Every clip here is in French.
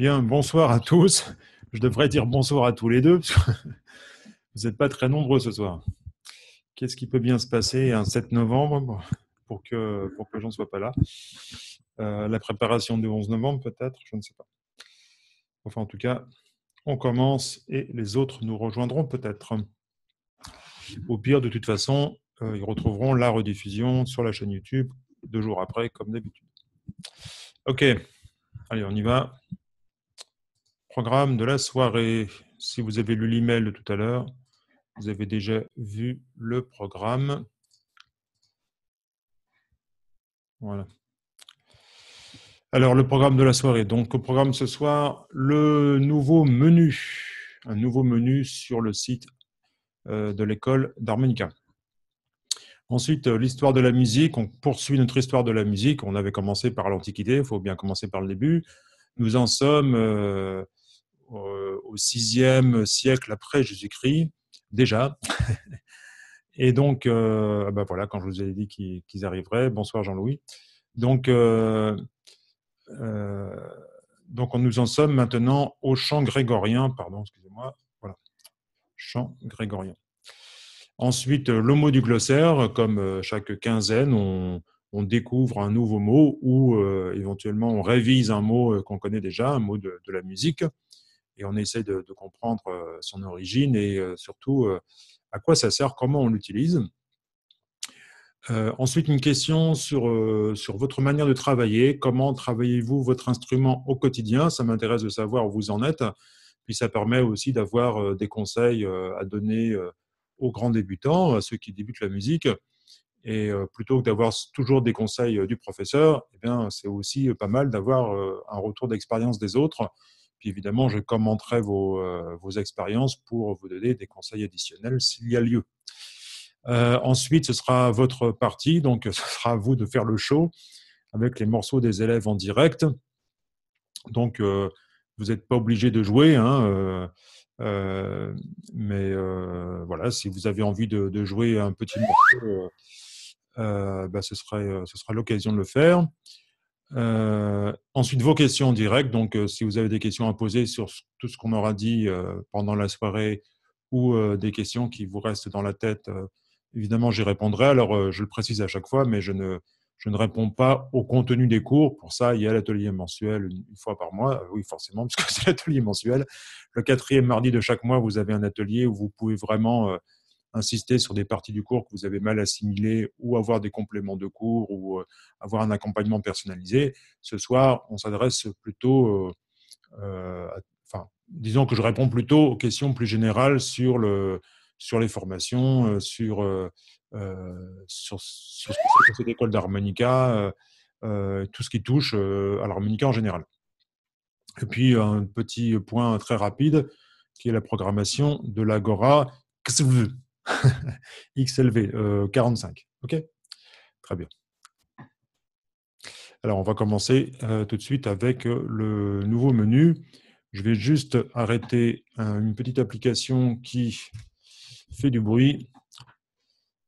Bien, bonsoir à tous. Je devrais dire bonsoir à tous les deux. vous n'êtes pas très nombreux ce soir. Qu'est-ce qui peut bien se passer un 7 novembre pour que, pour que ne sois pas là euh, La préparation du 11 novembre peut-être, je ne sais pas. Enfin, en tout cas, on commence et les autres nous rejoindront peut-être. Au pire, de toute façon, euh, ils retrouveront la rediffusion sur la chaîne YouTube deux jours après, comme d'habitude. Ok, allez, on y va. Programme de la soirée. Si vous avez lu l'email de tout à l'heure, vous avez déjà vu le programme. Voilà. Alors, le programme de la soirée. Donc, au programme ce soir, le nouveau menu, un nouveau menu sur le site euh, de l'école d'harmonica. Ensuite, euh, l'histoire de la musique. On poursuit notre histoire de la musique. On avait commencé par l'Antiquité, il faut bien commencer par le début. Nous en sommes euh, euh, au sixième siècle après Jésus-Christ, déjà. Et donc, euh, bah voilà, quand je vous ai dit qu'ils arriveraient, bonsoir Jean-Louis. Donc, euh, donc, nous en sommes maintenant au chant grégorien, pardon, excusez-moi, voilà, chant grégorien. Ensuite, le mot du glossaire, comme chaque quinzaine, on, découvre un nouveau mot ou éventuellement on révise un mot qu'on connaît déjà, un mot de la musique et on essaie de, comprendre euh, son origine et euh, surtout euh, à quoi ça sert, comment on l'utilise. ensuite, une question sur, votre manière de travailler. Comment travaillez-vous votre instrument au quotidien Ça m'intéresse de savoir où vous en êtes. Puis ça permet aussi d'avoir des conseils à donner aux grands débutants, à ceux qui débutent la musique. Et plutôt que d'avoir toujours des conseils du professeur, eh c'est aussi pas mal d'avoir un retour d'expérience des autres puis évidemment, je commenterai euh, vos, expériences pour vous donner des conseils additionnels s'il y a lieu. Euh, ensuite, ce sera votre partie, donc ce sera à vous de faire le show avec les morceaux des élèves en direct. Donc, euh, vous n'êtes pas obligé de jouer, hein, mais voilà, si vous avez envie de, jouer un petit morceau, bah, ce, ce sera l'occasion de le faire. Euh, ensuite, vos questions directes. Donc, euh, si vous avez des questions à poser sur tout ce qu'on aura dit euh, pendant la soirée ou des questions qui vous restent dans la tête, évidemment, j'y répondrai. Alors, je le précise à chaque fois, mais je ne, je ne réponds pas au contenu des cours. Pour ça, il y a l'atelier mensuel une fois par mois. Oui, forcément, parce que c'est l'atelier mensuel. Le quatrième mardi de chaque mois, vous avez un atelier où vous pouvez vraiment insister sur des parties du cours que vous avez mal assimilées ou avoir des compléments de cours ou euh, avoir un accompagnement personnalisé. Ce soir, on s'adresse plutôt, euh, euh, enfin, disons que je réponds plutôt aux questions plus générales sur, le, sur les formations, sur, euh, sur, sur, que cette école d'harmonica, tout ce qui touche à l'harmonica en général. Et puis, un petit point très rapide qui est la programmation de l'Agora XLV, 45. Euh, OK Très bien. Alors, on va commencer euh, tout de suite avec euh, le nouveau menu. Je vais juste arrêter une petite application qui fait du bruit.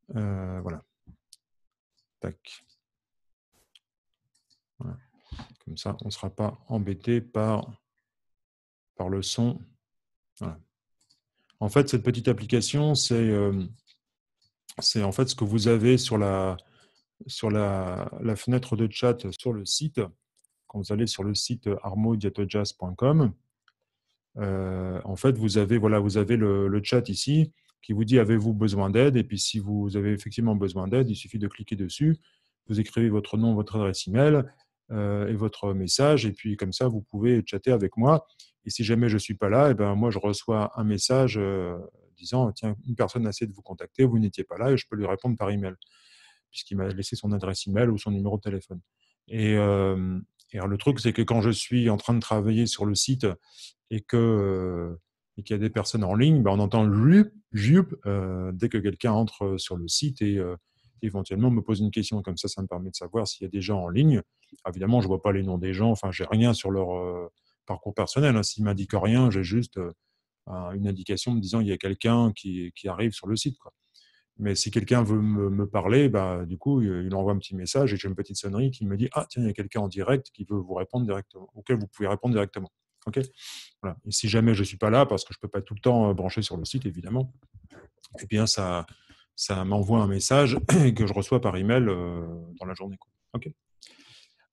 voilà. Tac. Comme ça, on ne sera pas embêté par, par le son. Voilà. En fait, cette petite application, euh, c'est en fait ce que vous avez sur la, sur la, fenêtre de chat sur le site. Quand vous allez sur le site armodiatojazz.com, euh, en fait, vous avez, voilà, vous avez le, chat ici qui vous dit avez-vous besoin d'aide Et puis, si vous avez effectivement besoin d'aide, il suffit de cliquer dessus. Vous écrivez votre nom, votre adresse email euh, et votre message. Et puis, comme ça, vous pouvez chatter avec moi. Et si jamais je ne suis pas là, et eh ben moi, je reçois un message euh, disant Tiens, une personne a essayé de vous contacter, vous n'étiez pas là, et je peux lui répondre par email, puisqu'il m'a laissé son adresse email ou son numéro de téléphone. Et, euh, le truc, c'est que quand je suis en train de travailler sur le site et que. Euh, qu'il y a des personnes en ligne, ben, on entend jup, jup dès que quelqu'un entre sur le site et éventuellement me pose une question. Comme ça, ça me permet de savoir s'il y a des gens en ligne. Évidemment, je ne vois pas les noms des gens, enfin, j'ai rien sur leur, parcours personnel. Hein. s'il ne m'indique rien, j'ai juste euh, une indication me disant il y a quelqu'un qui, arrive sur le site. Mais si quelqu'un veut me, parler, bah, du coup, il envoie un petit message et j'ai une petite sonnerie qui me dit Ah, tiens, il y a quelqu'un en direct qui veut vous répondre directement, auquel vous pouvez répondre directement. ok Et si jamais je ne suis pas là, parce que je ne peux pas tout le temps euh, brancher sur le site, évidemment, eh bien, ça, ça m'envoie un message que je reçois par email euh, dans la journée.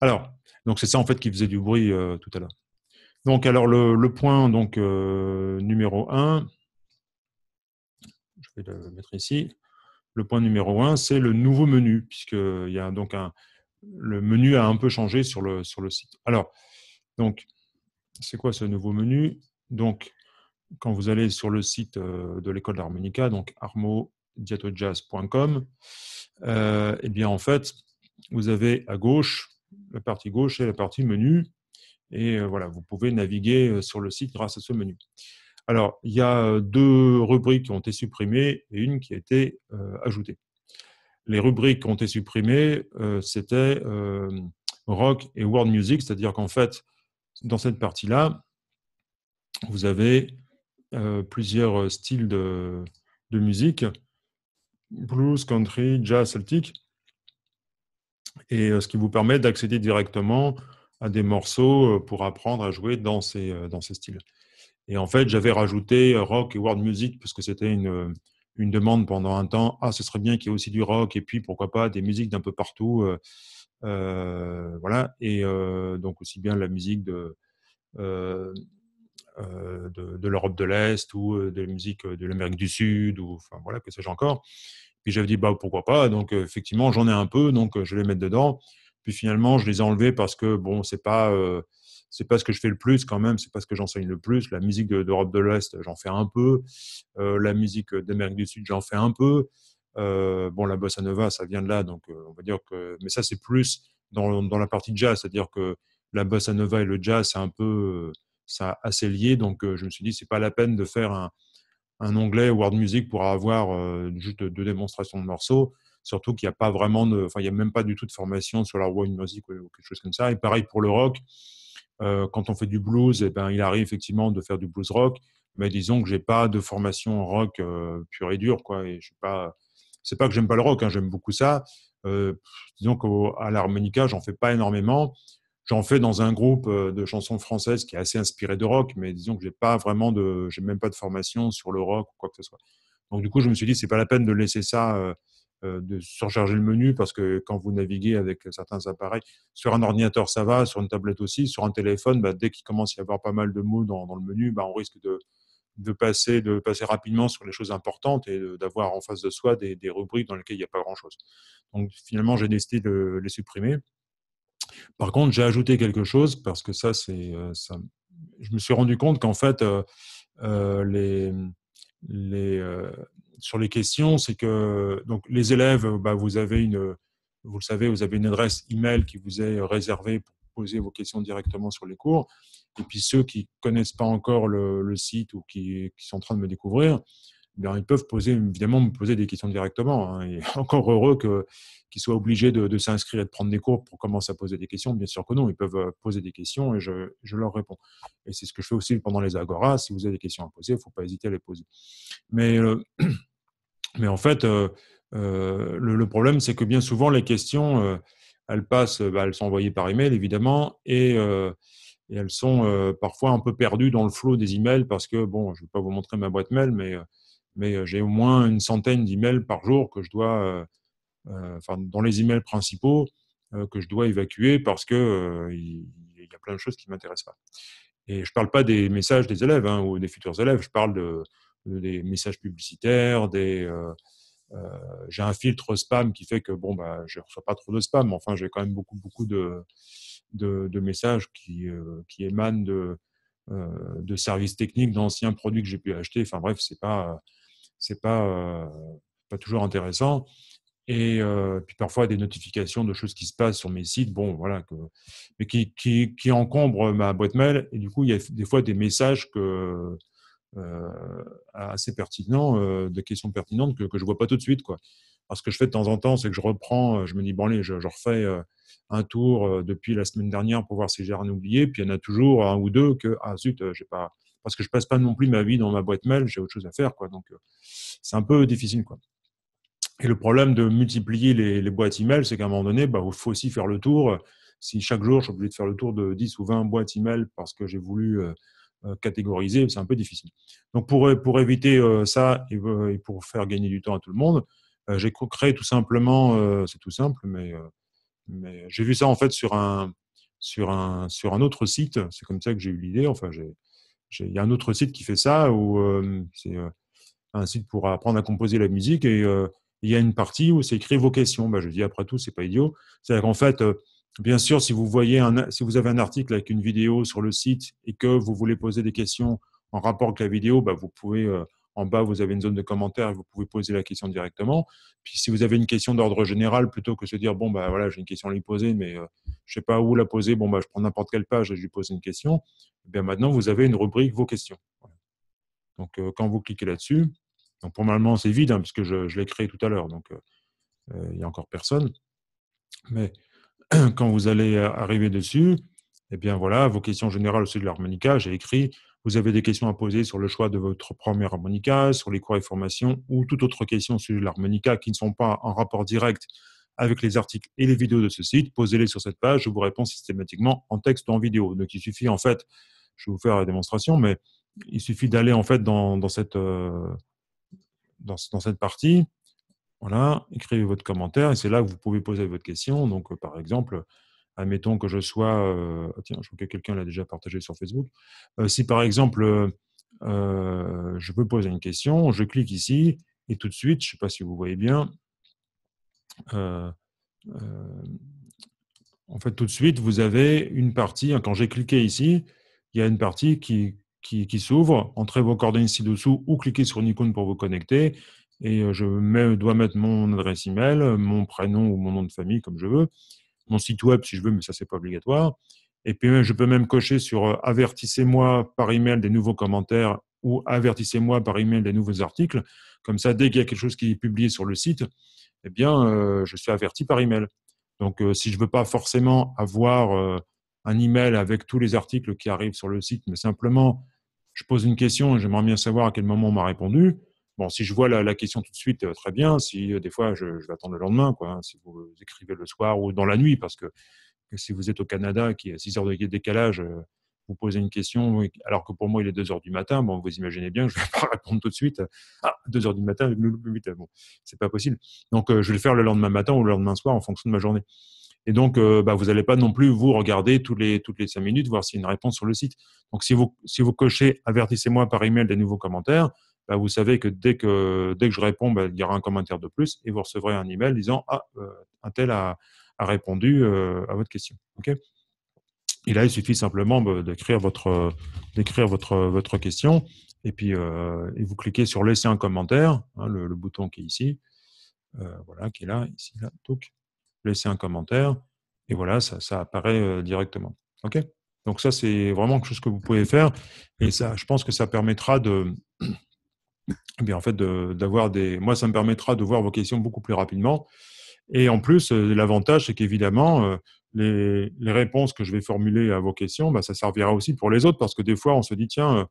Alors, donc c'est ça en fait qui faisait du bruit tout à l'heure. Donc, alors, le, point donc, euh, numéro 1, je vais le mettre ici. Le point numéro 1, c'est le nouveau menu, puisque y a donc un, le menu a un peu changé sur le, sur le site. Alors, donc, c'est quoi ce nouveau menu Donc, quand vous allez sur le site euh, de l'école d'harmonica, donc armodiatojazz.com, euh, eh bien, en fait, vous avez à gauche, la partie gauche et la partie menu. Et euh, voilà, vous pouvez naviguer euh, sur le site grâce à ce menu. Alors, il y a euh, deux rubriques qui ont été supprimées et une qui a été ajoutée. Les rubriques qui ont été supprimées, c'était rock et world music, c'est-à-dire qu'en fait, dans cette partie-là, vous avez plusieurs styles de, de musique, blues, country, jazz, celtique, et ce qui vous permet d'accéder directement à des morceaux euh, pour apprendre à jouer dans ces, euh, dans ces styles. Et en fait, j'avais rajouté euh, rock et world music parce que c'était une, demande pendant un temps. Ah, ce serait bien qu'il y ait aussi du rock et puis pourquoi pas des musiques d'un peu partout. voilà. Et donc aussi bien la musique de, de, l'Europe de l'Est ou de la musique de l'Amérique du Sud ou enfin voilà que sais-je encore. Puis j'avais dit bah pourquoi pas. Donc effectivement, j'en ai un peu, donc je vais les mettre dedans. Puis finalement, je les ai enlevés parce que, bon, c'est pas, euh, c'est pas ce que je fais le plus quand même, c'est pas ce que j'enseigne le plus. La musique d'Europe de, l'Est, j'en fais un peu. Euh, la musique d'Amérique du Sud, j'en fais un peu. Euh, bon, la bossa nova, ça vient de là, donc on va dire que. Mais ça, c'est plus dans, dans, la partie jazz, c'est-à-dire que la bossa nova et le jazz, c'est un peu. ça assez lié, donc je me suis dit, c'est pas la peine de faire un, un onglet World Music pour avoir juste deux démonstrations de morceaux. Surtout qu'il n'y a pas vraiment de, enfin, il n'y a même pas du tout de formation sur la world music ou quelque chose comme ça. Et pareil pour le rock. Euh, quand on fait du blues, et eh ben, il arrive effectivement de faire du blues rock. Mais disons que j'ai pas de formation rock euh, pure et dur quoi. Et pas, c'est pas que j'aime pas le rock, hein, j'aime beaucoup ça. Euh, disons qu'à l'harmonica, j'en fais pas énormément. J'en fais dans un groupe de chansons françaises qui est assez inspiré de rock, mais disons que j'ai pas vraiment de, j'ai même pas de formation sur le rock ou quoi que ce soit. Donc du coup, je me suis dit c'est pas la peine de laisser ça euh, de surcharger le menu parce que quand vous naviguez avec certains appareils, sur un ordinateur ça va, sur une tablette aussi, sur un téléphone, bah, dès qu'il commence à y avoir pas mal de mots dans, le menu, bah, on risque de, passer, de passer rapidement sur les choses importantes et d'avoir en face de soi des, rubriques dans lesquelles il n'y a pas grand-chose. Donc finalement, j'ai décidé de les supprimer. Par contre, j'ai ajouté quelque chose parce que ça, c'est, euh, je me suis rendu compte qu'en fait, euh, les, les, sur les questions, c'est que donc, les élèves, bah, vous avez une, vous le savez, vous avez une adresse email qui vous est réservée pour poser vos questions directement sur les cours. Et puis ceux qui connaissent pas encore le, site ou qui, sont en train de me découvrir, eh bien, ils peuvent poser, évidemment, me poser des questions directement. Hein. Et encore heureux qu'ils soient obligés de, s'inscrire et de prendre des cours pour commencer à poser des questions. Bien sûr que non, ils peuvent euh, poser des questions et je, leur réponds. Et c'est ce que je fais aussi pendant les agoras. Si vous avez des questions à poser, il ne faut pas hésiter à les poser. Mais euh, Mais en fait, euh, euh, le, problème, c'est que bien souvent, les questions, euh, elles passent, bah, elles sont envoyées par email, évidemment, et, elles sont parfois un peu perdues dans le flot des emails parce que, bon, je ne vais pas vous montrer ma boîte mail, mais, j'ai au moins une centaine d'emails par jour que je dois, enfin, dans les emails principaux, que je dois évacuer parce qu'il il, y a plein de choses qui ne m'intéressent pas. Et je ne parle pas des messages des élèves hein, ou des futurs élèves, je parle de, des messages publicitaires, des, euh, euh, j'ai un filtre spam qui fait que bon, bah, je ne reçois pas trop de spam, mais enfin, j'ai quand même beaucoup, beaucoup de, messages qui, euh, émanent de, services techniques, d'anciens produits que j'ai pu acheter. Enfin bref, ce n'est pas, c'est pas, pas toujours intéressant. Et puis parfois des notifications de choses qui se passent sur mes sites, bon voilà, que, mais qui, qui, qui encombrent ma boîte mail. Et du coup, il y a des fois des messages que, euh, assez pertinent, euh, des questions pertinentes que, je ne vois pas tout de suite. Quoi. Alors, ce que je fais de temps en temps, c'est que je reprends, euh, je me dis, bon, allez, je, refais un tour depuis la semaine dernière pour voir si j'ai rien oublié. Puis il y en a toujours un ou deux que, ah zut, j'ai pas. Parce que je passe pas non plus ma vie dans ma boîte mail, j'ai autre chose à faire, quoi. Donc, c'est un peu difficile, quoi. Et le problème de multiplier les, boîtes email, c'est qu'à un moment donné, bah, il faut aussi faire le tour. Si chaque jour, je suis obligé de faire le tour de 10 ou 20 boîtes email parce que j'ai voulu euh, catégoriser, c'est un peu difficile. Donc pour, euh, pour éviter euh, ça et, pour faire gagner du temps à tout le monde, j'ai créé tout simplement, c'est tout simple, mais, mais j'ai vu ça en fait sur un, sur un, sur un autre site, c'est comme ça que j'ai eu l'idée, enfin il y a un autre site qui fait ça, où c'est un site pour apprendre à composer la musique et il y a une partie où c'est écrit vos questions. Bah, je dis après tout, c'est pas idiot. C'est-à-dire qu'en fait, Bien sûr, si vous, voyez un, si vous avez un article avec une vidéo sur le site et que vous voulez poser des questions en rapport avec la vidéo, bah vous pouvez, euh, en bas, vous avez une zone de commentaires et vous pouvez poser la question directement. Puis si vous avez une question d'ordre général, plutôt que se dire, bon, bah voilà, j'ai une question à lui poser, mais euh, je ne sais pas où la poser, bon, bah, je prends n'importe quelle page et je lui pose une question, eh bien maintenant, vous avez une rubrique vos questions. Donc, euh, quand vous cliquez là-dessus, donc normalement, c'est vide, hein, puisque je, je l'ai créé tout à l'heure, donc il n'y a encore personne. Mais quand vous allez euh, arriver dessus, eh bien voilà, vos questions générales au sujet de l'harmonica, j'ai écrit, vous avez des questions à poser sur le choix de votre première harmonica, sur les cours et formations ou toute autre question au sujet de l'harmonica qui ne sont pas en rapport direct avec les articles et les vidéos de ce site, posez-les sur cette page, je vous réponds systématiquement en texte ou en vidéo. Donc il suffit en fait, je vais vous faire la démonstration, mais il suffit d'aller en fait dans euh, cette partie, voilà, écrivez votre commentaire et c'est là que vous pouvez poser votre question. Donc, euh, par exemple, admettons que je sois. Euh, ah, tiens, je crois que quelqu'un l'a déjà partagé sur Facebook. Euh, si par exemple, je veux poser une question, je clique ici et tout de suite, je ne sais pas si vous voyez bien, en fait, tout de suite, vous avez une partie. Hein, quand j'ai cliqué ici, il y a une partie qui, qui s'ouvre. Entrez vos coordonnées ci-dessous ou cliquez sur une icône pour vous connecter et je dois mettre mon adresse email, mon prénom ou mon nom de famille comme je veux, mon site web si je veux, mais ça c'est pas obligatoire. Et puis je peux même cocher sur avertissez-moi par email des nouveaux commentaires ou avertissez-moi par email des nouveaux articles. Comme ça, dès qu'il y a quelque chose qui est publié sur le site, eh bien, je suis averti par email. Donc, si je ne veux pas forcément avoir un email avec tous les articles qui arrivent sur le site, mais simplement, je pose une question et j'aimerais bien savoir à quel moment on m'a répondu, Bon, si je vois la, question tout de suite, euh, très bien. Si euh, des fois, je, vais attendre le lendemain, quoi. Hein. si vous écrivez le soir ou dans la nuit, parce que, si vous êtes au Canada, qui est à 6 heures de décalage, euh, vous posez une question, alors que pour moi, il est 2 heures du matin. Bon, vous imaginez bien que je ne vais pas répondre tout de suite. à ah, 2 heures du matin, Bon, c'est pas possible. Donc, je vais le faire le lendemain matin ou le lendemain soir en fonction de ma journée. Et donc, bah, vous n'allez pas non plus vous regarder toutes les 5 minutes, voir s'il y a une réponse sur le site. Donc, si vous, si vous cochez avertissez-moi par email des nouveaux commentaires, bah, vous savez que dès que, dès que je réponds, bah, il y aura un commentaire de plus et vous recevrez un email disant Ah, euh, un tel a, répondu euh, à votre question. OK et là, il suffit simplement bah, d'écrire votre, votre, votre question et puis euh, vous cliquez sur laisser un commentaire, hein, le, bouton qui est ici, voilà, qui est là, ici, là, donc, laisser un commentaire, et voilà, ça, apparaît directement. OK Donc ça, c'est vraiment quelque chose que vous pouvez faire, et ça, je pense que ça permettra de, eh en fait, d'avoir des. Moi, ça me permettra de voir vos questions beaucoup plus rapidement. Et en plus, euh, l'avantage, c'est qu'évidemment, euh, les, les, réponses que je vais formuler à vos questions, bah, ça servira aussi pour les autres, parce que des fois, on se dit, tiens, euh,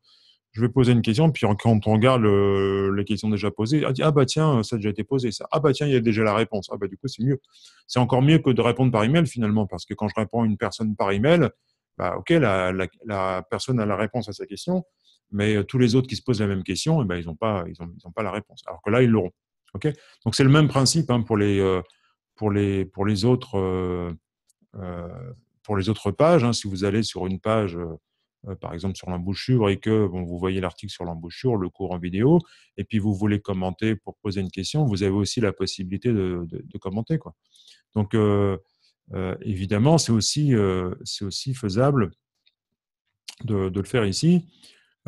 je vais poser une question, puis quand on regarde les questions déjà posées, on dit, ah bah tiens, ça a déjà été posé, ça. Ah bah tiens, il y a déjà la réponse. Ah, bah du coup, c'est mieux. C'est encore mieux que de répondre par email finalement, parce que quand je réponds à une personne par email, bah ok, la, la personne a la réponse à sa question, mais euh, tous les autres qui se posent la même question, eh ben, ils n'ont pas, ils pas la réponse. Alors que là, ils l'auront. Ok Donc c'est le même principe hein, pour, les, euh, pour, les, pour, les autres, euh, pour les autres pages. Hein. Si vous allez sur une page, par exemple sur l'embouchure, et que bon, vous voyez l'article sur l'embouchure, le cours en vidéo, et puis vous voulez commenter pour poser une question, vous avez aussi la possibilité de, commenter. Quoi. Donc évidemment, c'est aussi, aussi faisable de, de, le faire ici.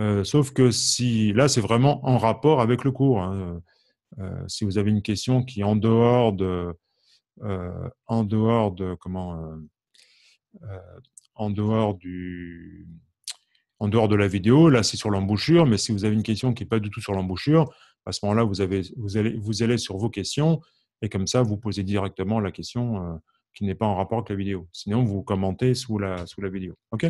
Euh, sauf que si là, c'est vraiment en rapport avec le cours. Hein. Euh, si vous avez une question qui est en dehors de, euh, en dehors de comment, en dehors du, en dehors de la vidéo, là c'est sur l'embouchure. Mais si vous avez une question qui n'est pas du tout sur l'embouchure, à ce moment-là, vous avez, vous allez, vous allez sur vos questions et comme ça, vous posez directement la question qui n'est pas en rapport avec la vidéo. Sinon, vous commentez sous la, sous la vidéo. OK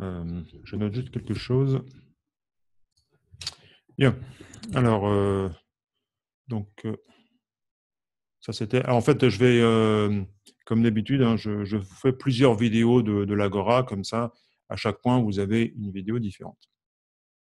Euh, je note juste quelque chose. Bien. Alors, euh, donc, euh, ça c'était. Ah, en fait, je vais, comme d'habitude, hein, je, je, fais plusieurs vidéos de, de l'Agora, comme ça, à chaque point, vous avez une vidéo différente.